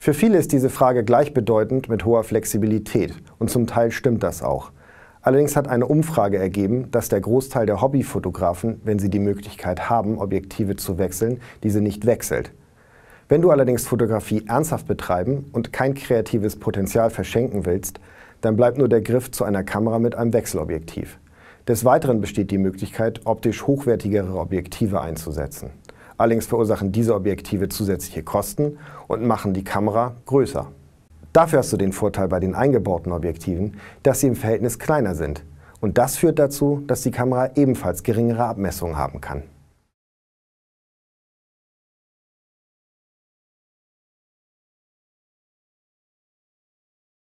Für viele ist diese Frage gleichbedeutend mit hoher Flexibilität und zum Teil stimmt das auch. Allerdings hat eine Umfrage ergeben, dass der Großteil der Hobbyfotografen, wenn sie die Möglichkeit haben, Objektive zu wechseln, diese nicht wechselt. Wenn du allerdings Fotografie ernsthaft betreiben und kein kreatives Potenzial verschenken willst, dann bleibt nur der Griff zu einer Kamera mit einem Wechselobjektiv. Des Weiteren besteht die Möglichkeit, optisch hochwertigere Objektive einzusetzen. Allerdings verursachen diese Objektive zusätzliche Kosten und machen die Kamera größer. Dafür hast du den Vorteil bei den eingebauten Objektiven, dass sie im Verhältnis kleiner sind. Und das führt dazu, dass die Kamera ebenfalls geringere Abmessungen haben kann.